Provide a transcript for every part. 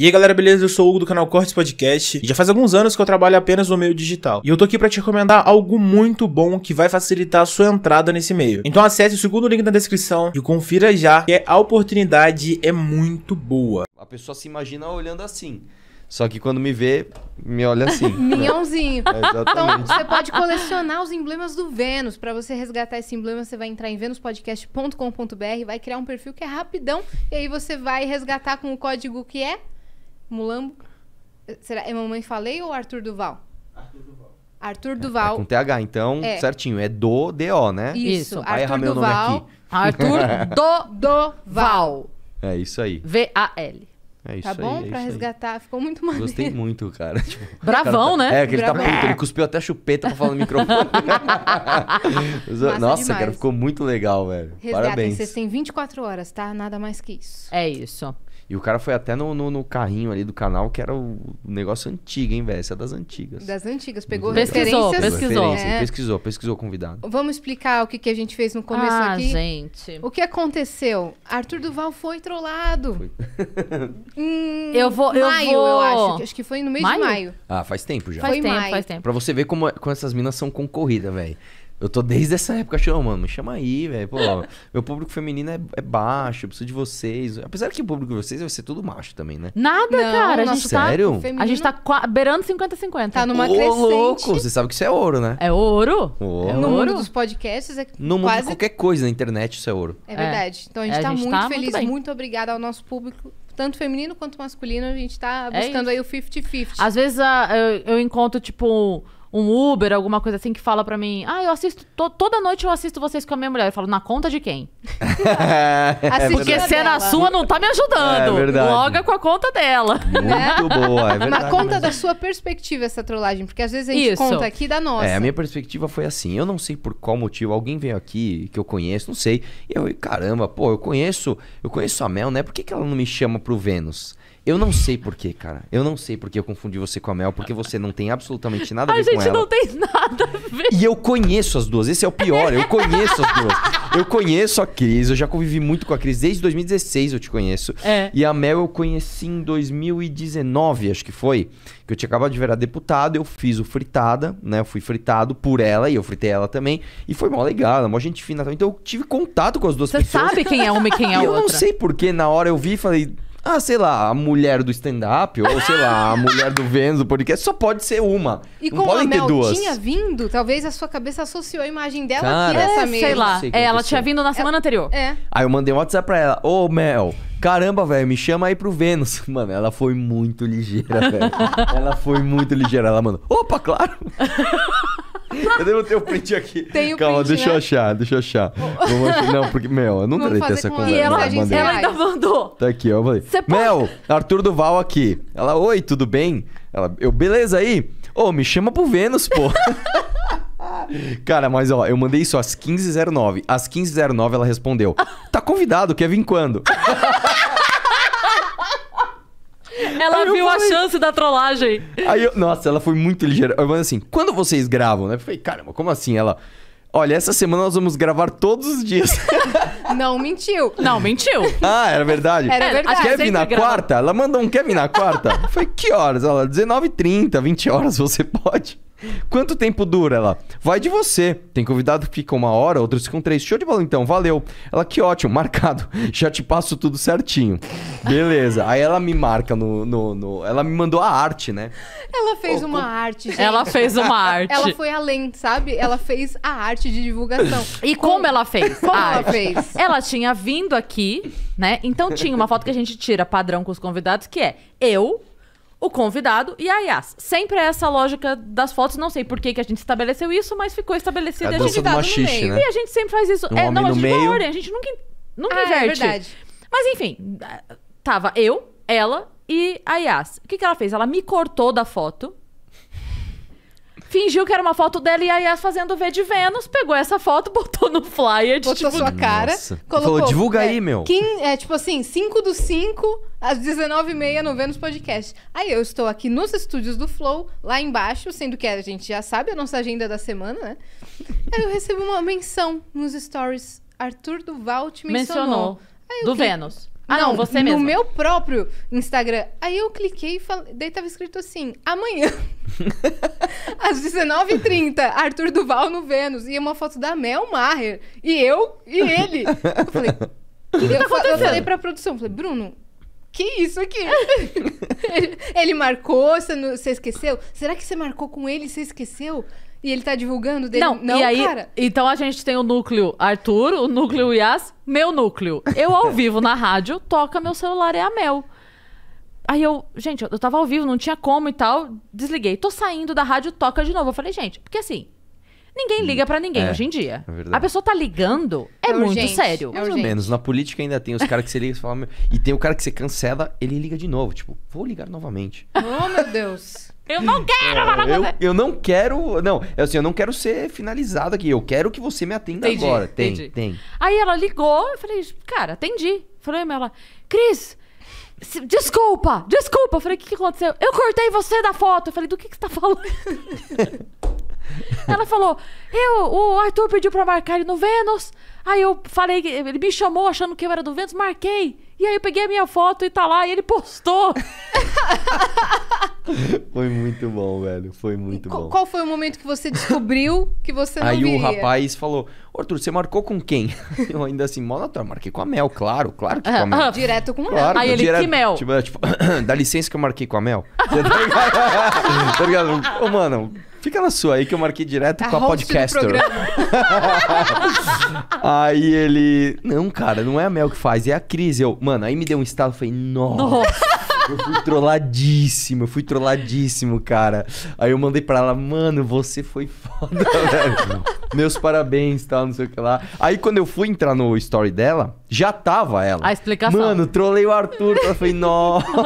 E aí galera, beleza? Eu sou o Hugo do canal Cortes Podcast e já faz alguns anos que eu trabalho apenas no meio digital. E eu tô aqui para te recomendar algo muito bom que vai facilitar a sua entrada nesse meio. Então acesse o segundo link na descrição e confira já, que a oportunidade é muito boa. A pessoa se imagina olhando assim. Só que quando me vê, me olha assim. Minhãozinho. É, então, você pode colecionar os emblemas do Vênus. Para você resgatar esse emblema, você vai entrar em venuspodcast.com.br, vai criar um perfil que é rapidão, e aí você vai resgatar com o código que é Mulambo. Será? É Mamãe Falei ou Arthur Duval? Arthur Duval. Arthur é, Duval. É, é com TH, então, é. certinho. É do DO, né? Isso. Vai Arthur errar meu nome aqui. Arthur do É isso aí. V-A-L. É isso tá bom? é pra resgatar. Aí. Ficou muito maneiro. Gostei muito, cara. Tipo, Bravão, cara tá... né? É, que ele tá puto. Ele cuspiu até chupeta pra falar no microfone. Nossa, cara, ficou muito legal, velho. Resgatem, Parabéns. Vocês têm 24 horas, tá? Nada mais que isso. É isso. E o cara foi até no, no, no, carrinho ali do canal, que era o negócio antigo, hein, velho? Essa é das antigas. Das antigas. Pegou pesquisou, Pesquisou, é. pesquisou. Pesquisou o convidado. Vamos explicar o que, que a gente fez no começo ah, aqui? gente. O que aconteceu? Arthur Duval foi trollado. Foi. hum, eu vou... Eu maio, vou... eu acho. Acho que foi no mês maio? de maio. Ah, faz tempo já. Faz foi tempo, maio. faz tempo. Pra você ver como, é, como essas minas são concorridas, velho. Eu tô desde essa época achando, mano, me chama aí, velho. Pô, meu público feminino é, é baixo, eu preciso de vocês. Apesar que o público de vocês vai ser tudo macho também, né? Nada, Não, cara. A gente tá, Sério? a gente tá beirando 50-50. Tá numa Ô, crescente. louco! Você sabe que isso é ouro, né? É ouro? Ouro. É no mundo ouro? dos podcasts é No mundo de qualquer coisa na internet, isso é ouro. É verdade. É. Então a é, gente É, a tá gente muito tá feliz, muito, muito obrigada ao nosso público, tanto feminino quanto masculino. A gente tá É buscando aí o 50-50. Às vezes ah, eu, eu encontro, tipo, um Uber, alguma coisa assim, que fala pra mim: Ah, eu assisto, to toda noite eu assisto vocês com a minha mulher. Eu falo, na conta de quem? é, Porque é se é na sua, não tá me ajudando. É verdade. Loga com a conta dela. Muito é. boa, é verdade. Na conta mesmo. da sua perspectiva essa trollagem, porque às vezes a gente Isso. conta aqui da nossa. É, a minha perspectiva foi assim: eu não sei por qual motivo, alguém veio aqui que eu conheço, não sei. E eu, caramba, pô, eu conheço, eu conheço a Mel, né? Por que, que ela não me chama pro Vênus? Eu não sei porquê, cara. Eu não sei porque eu confundi você com a Mel, porque você não tem absolutamente nada a ver a com ela. A gente não tem nada a ver. E eu conheço as duas. Esse é o pior. Eu conheço as duas. Eu conheço a Cris. Eu já convivi muito com a Cris. Desde 2016 eu te conheço. É. E a Mel eu conheci em 2019, acho que foi. Que eu tinha acabado de virar deputado. Eu fiz o fritada, né? Eu fui fritado por ela e eu fritei ela também. E foi mó legal. É mó gente fina. Então eu tive contato com as duas Cê pessoas. Você sabe quem é uma e quem é e outra. Eu não sei porquê. Na hora eu vi e falei ah, sei lá, a mulher do stand-up, ou sei lá, a mulher do Vênus do podcast, só pode ser uma. E como ela a Mel tinha vindo, talvez a sua cabeça associou a imagem dela Cara, aqui nessa é, mesa. É, sei lá, sei é, ela tinha vindo na é, semana anterior. É. Aí eu mandei um WhatsApp pra ela, ô Mel, Caramba, velho, me chama aí pro Vênus. Mano, ela foi muito ligeira, velho. ela foi muito ligeira. Ela mandou, opa, claro. eu devo ter o um print aqui. Tem o Calma, print, deixa né? eu achar, deixa eu achar. Vou... Não, porque, Mel, eu nunca Vamos ter essa conversa. Né? E ela, não, ela ainda mandou. Tá aqui, eu falei. Mel, Arthur Duval aqui. Ela, oi, tudo bem? Ela, eu, beleza aí? Ô, oh, me chama pro Vênus, pô. Cara, mas ó, eu mandei isso às 15h09. Às 15h09 ela respondeu: Tá convidado, quer vir quando? Ela viu falei... a chance da trollagem. Aí eu... Nossa, ela foi muito ligeira. Eu falei assim, quando vocês gravam, né? Eu falei, caramba, como assim? Ela... Olha, essa semana nós vamos gravar todos os dias. Não mentiu. Não mentiu. Ah, era verdade? Era é, verdade. Quer vir na grava... quarta? Ela mandou um quer vir na quarta? Foi que horas? Ela, 19h30, 20 horas, você pode. Quanto tempo dura? Ela, vai de você. Tem convidado que fica uma hora, outros ficam três. Show de bola então, valeu. Ela, que ótimo, marcado. Já te passo tudo certinho. Beleza. Aí ela me marca no, no, no... Ela me mandou a arte, né? Ela fez uma arte, gente. Ela fez uma arte. Ela foi além, sabe? Ela fez a arte de divulgação. E como ela fez? Como ela fez? Ela tinha vindo aqui, né? Então tinha uma foto que a gente tira padrão com os convidados, que é eu, o convidado e a Yas Sempre é essa lógica das fotos, não sei por que, que a gente estabeleceu isso, mas ficou estabelecido. A, a gente dá no meio. Né? E a gente sempre faz isso. Um é, não, a gente meio... ordem, a gente nunca, nunca ah, é inverte. É verdade. Mas enfim, tava eu, ela e a Yas. O que, que ela fez? Ela me cortou da foto fingiu que era uma foto dela e a Yas fazendo V de Vênus, pegou essa foto, botou no flyer, botou tipo, sua cara, Nossa. colocou. Falou, divulga é, aí, meu. Quim, é tipo assim, 5 do 5 às 19h30 no Vênus Podcast. Aí eu estou aqui nos estúdios do Flow, lá embaixo, sendo que a gente já sabe a nossa agenda da semana, né? Aí eu recebo uma menção nos stories. Arthur Duval te mencionou. mencionou. do Vênus. Ah, não, não ah, você mesmo. No meu próprio Instagram. Aí eu cliquei e falei, daí tava escrito assim: amanhã, às 19h30, Arthur Duval no Vênus. E uma foto da Mel Maher. E eu e ele. Eu falei: o que, que tá acontecendo? Eu falei pra produção: falei, Bruno, que isso aqui? ele, marcou, você, não, você esqueceu? Será que você marcou com ele e você esqueceu? E ele tá divulgando dele? Não, não e aí, cara. Então a gente tem o núcleo Arthur, o núcleo Yas, meu núcleo. Eu ao vivo na rádio, toca meu celular, é a Mel. Aí eu, gente, eu tava ao vivo, não tinha como e tal, desliguei. Tô saindo da rádio, toca de novo. Eu falei, gente, porque assim, Ninguém hum. liga para ninguém é, hoje em dia. É a pessoa tá ligando, é, é muito sério. É Mais urgente. ou menos. Na política ainda tem os caras que você liga e fala. E tem o cara que você cancela, ele liga de novo. Tipo, vou ligar novamente. Oh, meu Deus. Eu não quero falar eu, eu não quero. Não, é assim, eu não quero ser finalizado aqui. Eu quero que você me atenda entendi, agora. Tem, entendi. tem. Aí ela ligou, eu falei, cara, atendi. Falei, ela, Cris, desculpa, desculpa. Eu falei, o que, que aconteceu? Eu cortei você da foto. Eu falei, do que, que você tá falando? Ela falou: eu, o Arthur pediu pra marcar ele no Vênus. Aí eu falei, ele me chamou achando que eu era do Vênus, marquei. E aí eu peguei a minha foto e tá lá, e ele postou. foi muito bom, velho. Foi muito qual, bom. Qual foi o momento que você descobriu que você não Aí viria? o rapaz falou, Arthur, você marcou com quem? Eu ainda assim, mó natural, marquei com a Mel, claro, claro que com a Mel. Direto com a Mel. aí ele, direto, que Mel? Tipo, é, tipo, dá licença que eu marquei com a Mel. Tá, tá ligado? Ô, mano, Fica na sua aí que eu marquei direto a com a podcaster. aí ele. Não, cara, não é a Mel que faz, é a Cris. Eu, mano, aí me deu um estalo, falei, nossa. nossa. Eu fui trolladíssimo, eu fui trolladíssimo, cara. Aí eu mandei pra ela, mano, você foi foda, velho. Meus parabéns, tal, não sei o que lá. Aí quando eu fui entrar no story dela, já tava ela. A explicação. Mano, trolei o Arthur. Ela falei, nossa.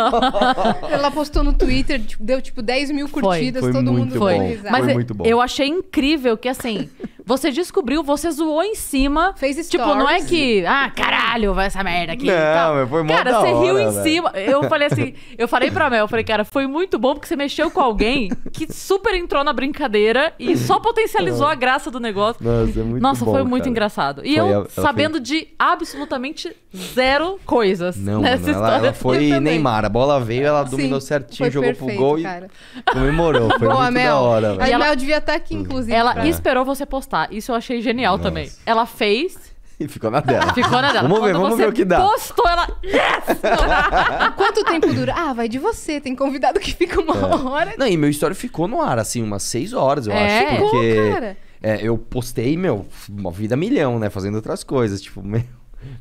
Ela postou no Twitter, tipo, deu tipo 10 mil curtidas, foi. Foi todo mundo foi. Mas foi muito bom. eu achei incrível que assim. Você descobriu, você zoou em cima. Fez stories. Tipo, não é que, ah, caralho, vai essa merda aqui. Não, tal. foi muito Cara, você hora, riu em cima. Eu falei assim, eu falei pra Mel, eu falei, cara, foi muito bom porque você mexeu com alguém que super entrou na brincadeira e só potencializou a graça do negócio. Nossa, é muito Nossa, bom, foi muito cara. engraçado. E foi, eu sabendo de absolutamente zero coisas não, nessa mano, história. Ela, ela foi Neymar, a bola veio, ela dominou Sim, certinho, jogou perfeito, pro gol cara. e comemorou. Foi Boa, muito Mel. da hora. Velho. A Mel devia estar tá aqui, inclusive. Ela é. esperou você postar postar. Tá? Isso eu achei genial Nossa. também. Ela fez. E ficou na dela. Ficou na dela. Vamos ver, vamos ver o que dá. Postou ela. Yes! Quanto tempo dura? Ah, vai de você. Tem convidado que fica uma é. hora. Não, e meu story ficou no ar, assim, umas seis horas, eu é. acho. Porque cara. É, eu postei, meu, uma vida milhão, né? Fazendo outras coisas. Tipo, meu.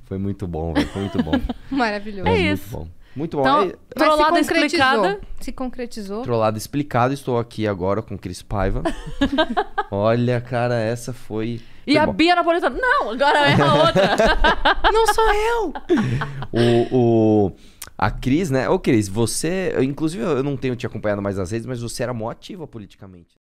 Foi muito bom, velho. Foi muito bom. Maravilhoso. é isso. Bom. Muito bom. Então, trollada se explicada. Se concretizou. Trollada explicada. Estou aqui agora com Cris Paiva. Olha, cara, essa foi... E foi a bom. Bia Napolitano. Não, agora é a outra. Não sou eu. o... o... A Cris, né? Ô, Cris, você. Inclusive, eu não tenho te acompanhado mais nas redes, mas você era mó ativa politicamente.